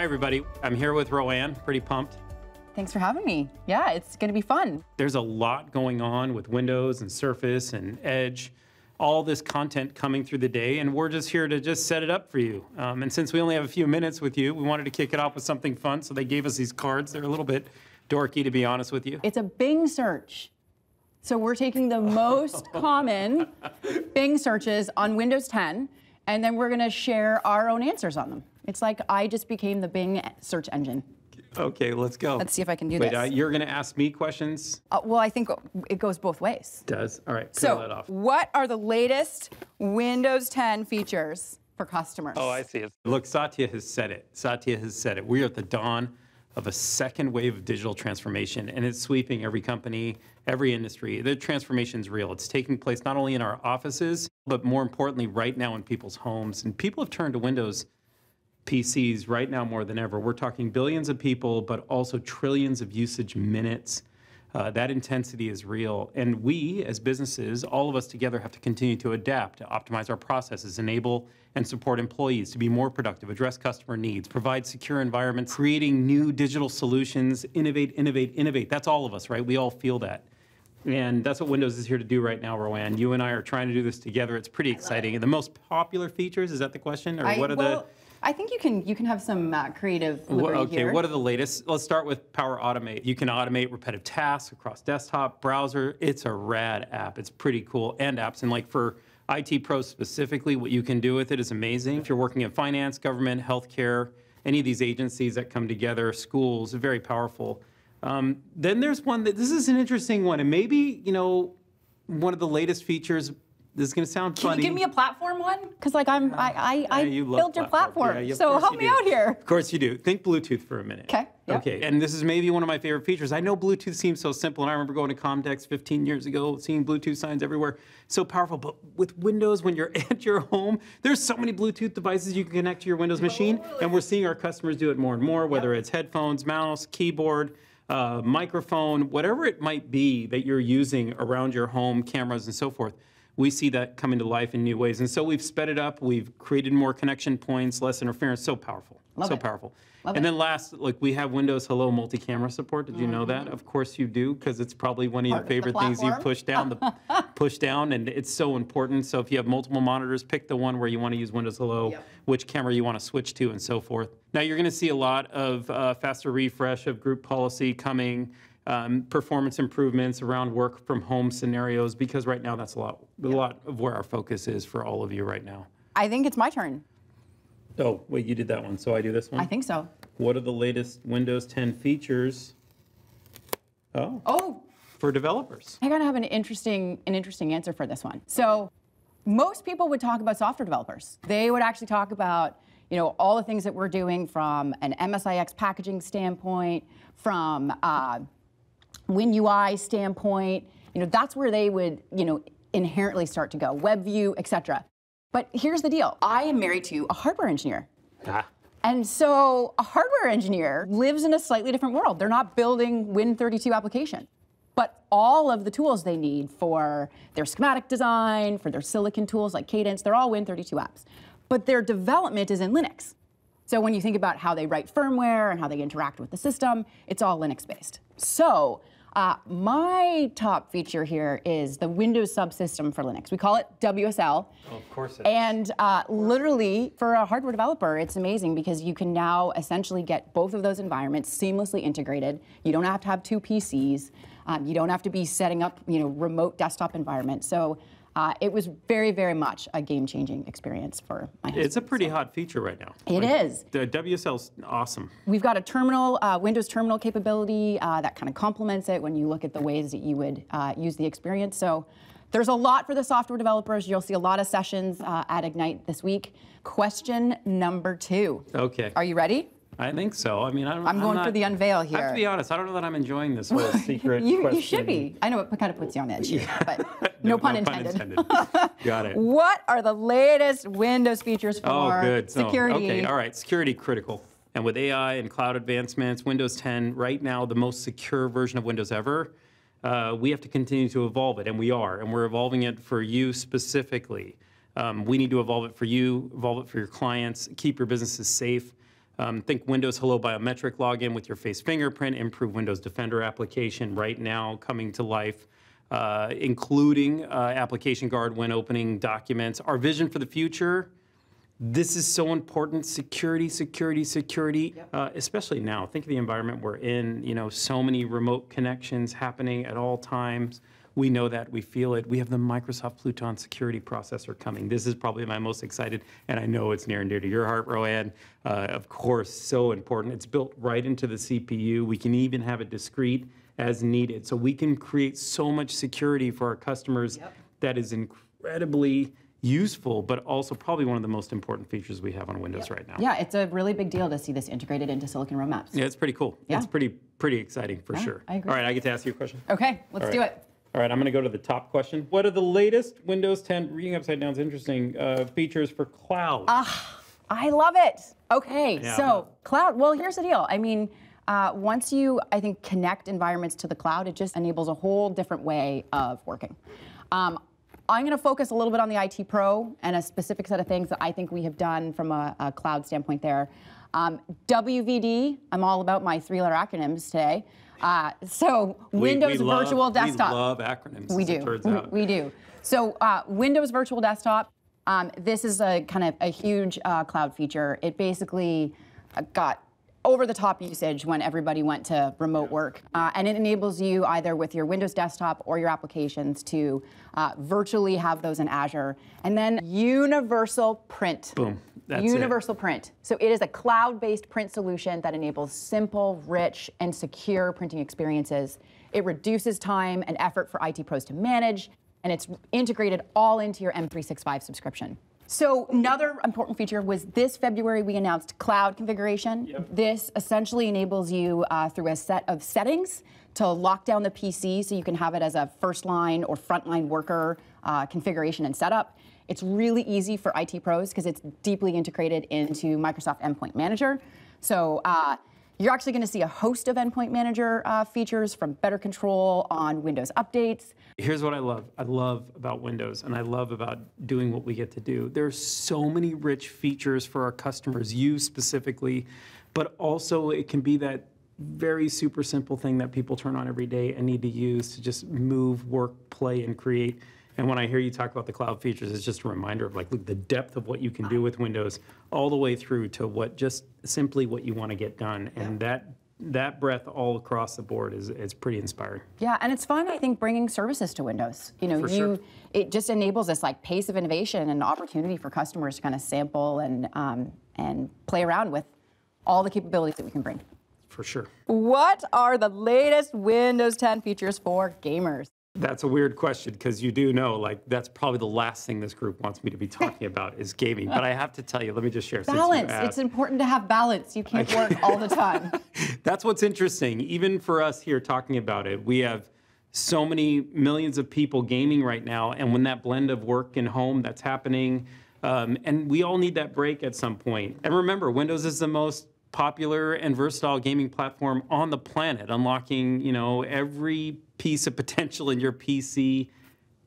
Hi, everybody. I'm here with Roanne. Pretty pumped. Thanks for having me. Yeah, it's going to be fun. There's a lot going on with Windows and Surface and Edge, all this content coming through the day, and we're just here to just set it up for you. Um, and since we only have a few minutes with you, we wanted to kick it off with something fun, so they gave us these cards. They're a little bit dorky, to be honest with you. It's a Bing search. So we're taking the most common Bing searches on Windows 10 and then we're going to share our own answers on them. It's like I just became the Bing search engine. Okay, let's go. Let's see if I can do Wait, this. Uh, you're going to ask me questions? Uh, well, I think it goes both ways. Does. All right, so, What are the latest Windows 10 features for customers? Oh, I see it. Look, Satya has said it. Satya has said it. We are at the dawn of a second wave of digital transformation, and it's sweeping every company, every industry. The transformation is real. It's taking place not only in our offices, but more importantly, right now in people's homes. And people have turned to Windows PCs right now more than ever. We're talking billions of people, but also trillions of usage minutes uh, that intensity is real. And we, as businesses, all of us together have to continue to adapt, to optimize our processes, enable and support employees to be more productive, address customer needs, provide secure environments, creating new digital solutions, innovate, innovate, innovate. That's all of us, right? We all feel that. And that's what Windows is here to do right now, Rowan. You and I are trying to do this together. It's pretty exciting. And the most popular features, is that the question? Or I, what are well, the I think you can you can have some uh, creative liberty okay, here. what are the latest? Let's start with Power Automate. You can automate repetitive tasks across desktop, browser. It's a rad app. It's pretty cool, and apps. And like for IT pros specifically, what you can do with it is amazing. If you're working in finance, government, healthcare, any of these agencies that come together, schools, very powerful. Um, then there's one that this is an interesting one, and maybe you know one of the latest features this is gonna sound Can funny. Can you give me a platform one? Because like I'm, I, I, yeah, you I your platform. Yeah, yeah, so help me do. out here. Of course you do. Think Bluetooth for a minute. Okay. Yep. Okay. And this is maybe one of my favorite features. I know Bluetooth seems so simple, and I remember going to Comdex 15 years ago, seeing Bluetooth signs everywhere. So powerful. But with Windows, when you're at your home, there's so many Bluetooth devices you can connect to your Windows machine, and we're seeing our customers do it more and more. Whether yep. it's headphones, mouse, keyboard. Uh, microphone, whatever it might be that you're using around your home, cameras, and so forth we see that coming to life in new ways. And so we've sped it up, we've created more connection points, less interference, so powerful. Love so it. powerful. Love and it. then last, like we have Windows Hello multi-camera support. Did you mm -hmm. know that? Mm-hmm. Of course you do, because it's probably one of your favorite of things you push down the push down, and it's so important. So if you have multiple monitors, pick the one where you want to use Windows Hello, yep. which camera you want to switch to, and so forth. Now you're going to see a lot of uh, faster refresh of group policy coming um, performance improvements around work from home scenarios because right now that's a lot a lot of where our focus is for all of you right now. I think it's my turn. Oh, wait, you did that one, so I do this one? I think so. What are the latest Windows 10 features? Oh. Oh. For developers. I gotta have an interesting an interesting answer for this one. So most people would talk about software developers. They would actually talk about you know, all the things that we're doing from an MSIX packaging standpoint, from uh, WinUI standpoint, you know, that's where they would, you know, inherently start to go, WebView, et cetera. But here's the deal. I am married to a hardware engineer. Ah. And so a hardware engineer lives in a slightly different world. They're not building Win32 application. But all of the tools they need for their schematic design, for their silicon tools like Cadence, they're all Win32 apps. But their development is in Linux. So when you think about how they write firmware and how they interact with the system, it's all Linux based. So uh, my top feature here is the Windows subsystem for Linux. We call it WSL. Oh, of course it and, uh, literally, for a hardware developer, it's amazing because you can now essentially get both of those environments seamlessly integrated. You don't have to have two PCs. Um, you don't have to be setting up, you know, remote desktop environments. So uh, it was very, very much a game-changing experience for my husband. It's a pretty so. hot feature right now. It like, is. The WSL's awesome. We've got a terminal, uh, Windows terminal capability uh, that kind of complements it when you look at the ways that you would uh, use the experience. So there's a lot for the software developers. You'll see a lot of sessions uh, at Ignite this week. Question number two. Okay. Are you ready? I think so. I mean, I don't, I'm going I'm not, for the unveil here. I have to be honest. I don't know that I'm enjoying this whole secret. you, question. you should be. I know it kind of puts you on edge, yeah. but no, no, pun, no intended. pun intended. Got it. What are the latest Windows features for oh, good. Oh, security? Oh, okay, all right. Security critical. And with AI and cloud advancements, Windows 10 right now the most secure version of Windows ever. Uh, we have to continue to evolve it, and we are, and we're evolving it for you specifically. Um, we need to evolve it for you, evolve it for your clients, keep your businesses safe. Um, think Windows Hello Biometric login with your face fingerprint, improve Windows Defender application right now coming to life. Uh, including uh, application guard when opening documents. Our vision for the future, this is so important, security, security, security, yep. uh, especially now. Think of the environment we're in, you know, so many remote connections happening at all times. We know that. We feel it. We have the Microsoft Pluton security processor coming. This is probably my most excited, and I know it's near and dear to your heart, Roanne. Uh, of course, so important. It's built right into the CPU. We can even have it discrete as needed. So we can create so much security for our customers yep. that is incredibly useful, but also probably one of the most important features we have on Windows right now. Yeah, it's a really big deal to see this integrated into Silicon Roadmaps. Yeah, it's pretty cool. Yeah. It's pretty pretty exciting for yeah, sure. I agree. All right, I get to ask you a question. Okay, let's right. do it. All right, I'm going to go to the top question. What are the latest Windows 10 reading upside down's interesting uh, features for cloud? Ah, I love it. Okay, yeah. so cloud. Well, here's the deal. I mean. Uh, once you, I think, connect environments to the cloud, it just enables a whole different way of working. Um, I'm going to focus a little bit on the IT Pro and a specific set of things that I think we have done from a, a cloud standpoint there. Um, WVD, I'm all about my three letter acronyms today. Uh, so we, Windows we love, Virtual Desktop. We love acronyms. We do. We, we, do. So uh, Windows Virtual Desktop. Um, this is a kind of a huge uh, cloud feature. It basically uh, got over-the-top usage when everybody went to remote work. Uh, and it enables you either with your Windows desktop or your applications to uh, virtually have those in Azure. And then universal print. Boom. That's universal it. print. So it is a cloud-based print solution that enables simple, rich, and secure printing experiences. It reduces time and effort for IT pros to manage, and it's integrated all into your M365 subscription. So another important feature was this February we announced cloud configuration. Yep. This essentially enables you uh, through a set of settings to lock down the PC so you can have it as a first line or frontline worker uh, configuration and setup. It's really easy for IT pros because it's deeply integrated into Microsoft Endpoint Manager. So uh, you're actually going to see a host of Endpoint Manager uh, features from better control on Windows updates. Here's what I love. I love about Windows, and I love about doing what we get to do. There are so many rich features for our customers, you specifically, but also it can be that very super simple thing that people turn on every day and need to use to just move, work, play, and create and when I hear you talk about the cloud features, it's just a reminder of like the depth of what you can do with Windows, all the way through to what just simply what you want to get done, and that that breadth all across the board is, is pretty inspiring. Yeah, and it's fun, I think, bringing services to Windows. You know, for you sure. it just enables this like pace of innovation and opportunity for customers to kind of sample and um, and play around with all the capabilities that we can bring. For sure. What are the latest Windows 10 features for gamers? That's a weird question because you do know, like, that's probably the last thing this group wants me to be talking about is gaming. But I have to tell you, let me just share. Balance. It's important to have balance. You can't work all the time. that's what's interesting. Even for us here talking about it, we have so many millions of people gaming right now. And when that blend of work and home that's happening, um, and we all need that break at some point. And remember, Windows is the most popular and versatile gaming platform on the planet, unlocking, you know, every piece of potential in your PC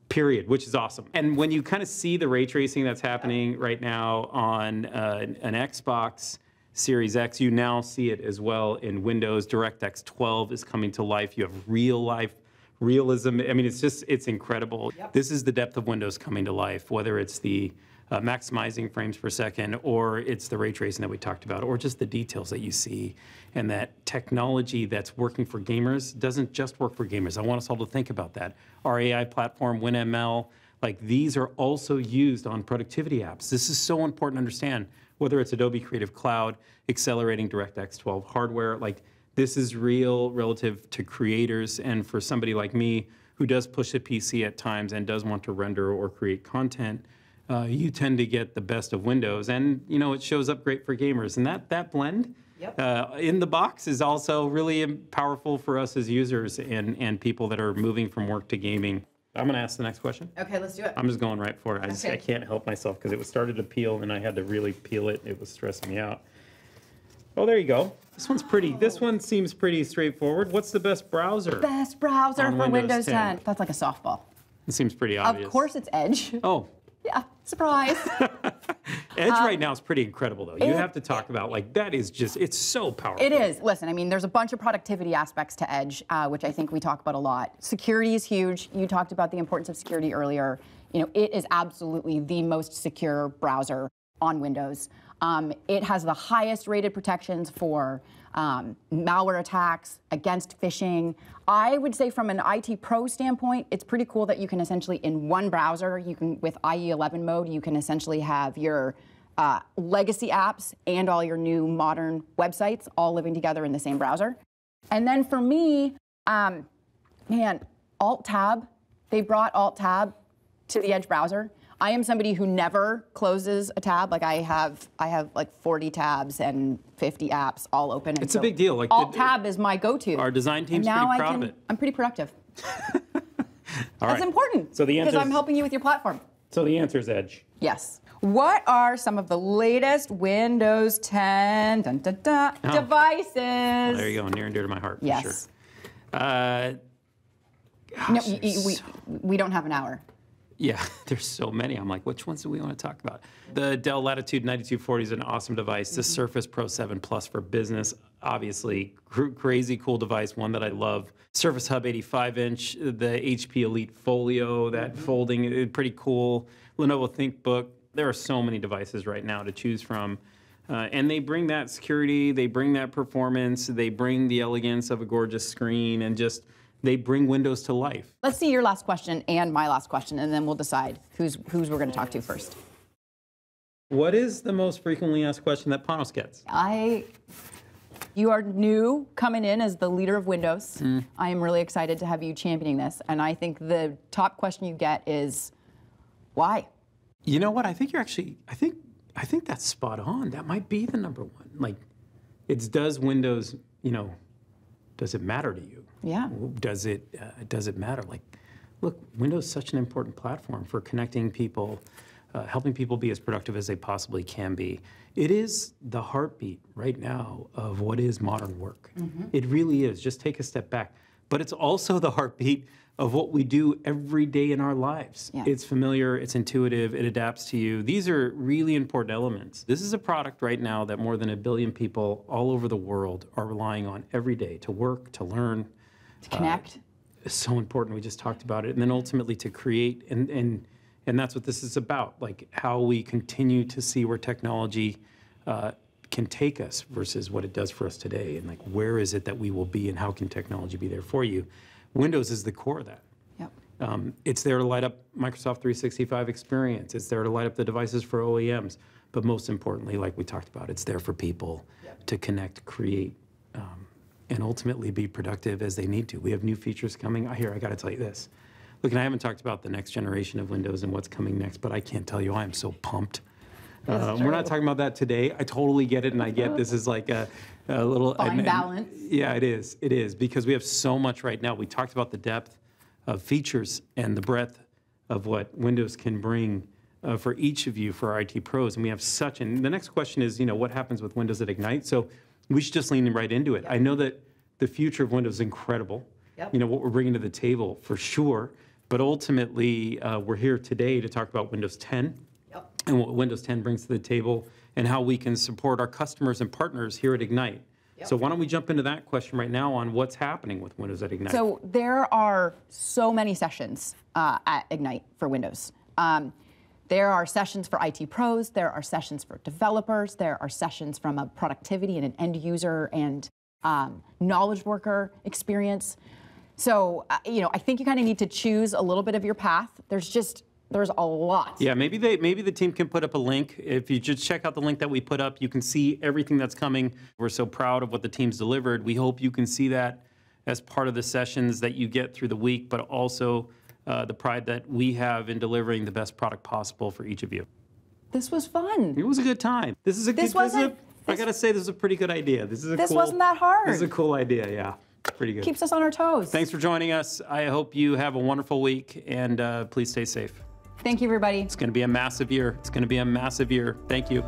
period, which is awesome. And when you kind of see the ray tracing that's happening right now on uh, an Xbox Series X, you now see it as well in Windows. DirectX 12 is coming to life. You have real life realism. I mean, it's just, it's incredible. Yep. This is the depth of Windows coming to life, whether it's the uh, maximizing frames per second, or it's the ray tracing that we talked about, or just the details that you see and that technology that's working for gamers doesn't just work for gamers. I want us all to think about that. Our AI platform, WinML, like these are also used on productivity apps. This is so important to understand, whether it's Adobe Creative Cloud, accelerating DirectX 12 hardware, like this is real relative to creators and for somebody like me who does push a PC at times and does want to render or create content, uh, you tend to get the best of Windows and you know it shows up great for gamers. And that, that blend uh, in the box is also really powerful for us as users and, and people that are moving from work to gaming. I'm going to ask the next question. Okay, let's do it. I'm just going right for it. I, just, I can't help myself because it was started to peel and I had to really peel it. It was stressing me out. Oh, there you go. This one's pretty. Oh. This one seems pretty straightforward. What's the best browser? Best browser for Windows, Windows 10. 10. That's like a softball. It seems pretty obvious. Of course, it's Edge. Oh, yeah, surprise. Edge um, right now is pretty incredible, though. You it, have to talk about like that is just it's so powerful. It is. Listen, I mean, there's a bunch of productivity aspects to Edge, uh, which I think we talk about a lot. Security is huge. You talked about the importance of security earlier. You know, it is absolutely the most secure browser on Windows. Um, it has the highest rated protections for um, malware attacks, against phishing. I would say from an IT pro standpoint, it's pretty cool that you can essentially in one browser, you can with IE11 mode, you can essentially have your uh, legacy apps and all your new modern websites all living together in the same browser. And then for me, um, man, Alt Tab, they brought Alt Tab to the Edge browser. I am somebody who never closes a tab. Like I have, I have like 40 tabs and 50 apps all open. And it's so a big deal. Like all the, tab is my go-to. Our design team's now pretty proud I can, of it. I'm pretty productive. all That's right. important. So the answer because I'm helping you with your platform. So the answer is Edge. Yes. What are some of the latest Windows 10 dun, dun, dun, oh. devices? Well, there you go, near and dear to my heart. Yes. For sure. Uh, gosh, no, so... we, we don't have an hour. Yeah, there's so many. I'm like, which ones do we want to talk about? The Dell Latitude 9240 is an awesome device. The mm-hmm. Surface Pro 7 Plus for business, obviously, cr crazy cool device, one that I love. Surface Hub 85 inch, the HP Elite Folio, that mm -hmm. folding, eh, pretty cool. Lenovo ThinkBook. There are so many devices right now to choose from. Uh, and they bring that security, they bring that performance, they bring the elegance of a gorgeous screen, and just they bring windows to life. Let's see your last question and my last question, and then we'll decide who's who's we're going to talk to first. What is the most frequently asked question that Panos gets? I, you are new coming in as the leader of Windows. Mm. I am really excited to have you championing this, and I think the top question you get is, why? You know what? I think you're actually. I think I think that's spot on. That might be the number one. Like, it's does Windows. You know, does it matter to you? Yeah. Does it uh, does it matter? Like, look, Windows is such an important platform for connecting people, uh, helping people be as productive as they possibly can be. It is the heartbeat right now of what is modern work. Mm -hmm. It really is. Just take a step back. But it's also the heartbeat of what we do every day in our lives. Yeah. It's familiar, it's intuitive, it adapts to you. These are really important elements. This is a product right now that more than a billion people all over the world are relying on every day to work, to learn, to connect. Uh, so important. We just talked about it, and then ultimately to create and and and that's what this is about. Like how we continue to see where technology uh, can take us versus what it does for us today, and like where is it that we will be, and how can technology be there for you? Windows is the core of that. Yep. Um, it's there to light up Microsoft 365 experience. It's there to light up the devices for OEMs. But most importantly, like we talked about, it's there for people yep. to connect, create, um, and ultimately be productive as they need to. We have new features coming. Here, I got to tell you this. Look, and I haven't talked about the next generation of Windows and what's coming next, but I can't tell you, I am so pumped. Uh, we're not talking about that today. I totally get it, and I get this is like a, a little fine and, balance. And, yeah, it is. It is because we have so much right now. We talked about the depth of features and the breadth of what Windows can bring uh, for each of you for our IT pros, and we have such. And the next question is, you know, what happens with Windows at Ignite? So we should just lean right into it. I know that the future of Windows is incredible. Yep. You know, what we're bringing to the table for sure. But ultimately, uh, we're here today to talk about Windows 10 yep. and what Windows 10 brings to the table and how we can support our customers and partners here at Ignite. Yep. So why don't we jump into that question right now on what's happening with Windows at Ignite? So there are so many sessions uh, at Ignite for Windows. Um, there are sessions for IT pros, there are sessions for developers, there are sessions from a productivity and an end user and um, knowledge worker experience. So, uh, you know, I think you kind of need to choose a little bit of your path. There's just there's a lot. Yeah, maybe they maybe the team can put up a link. If you just check out the link that we put up, you can see everything that's coming. We're so proud of what the team's delivered. We hope you can see that as part of the sessions that you get through the week, but also uh, the pride that we have in delivering the best product possible for each of you. This was fun. It was a good time. This is a this good, wasn't. This I gotta say, this is a pretty good idea. This is a this cool, wasn't that hard. This is a cool idea. Yeah, pretty good. Keeps us on our toes. Thanks for joining us. I hope you have a wonderful week, and uh, please stay safe. Thank you, everybody. It's gonna be a massive year. It's gonna be a massive year. Thank you.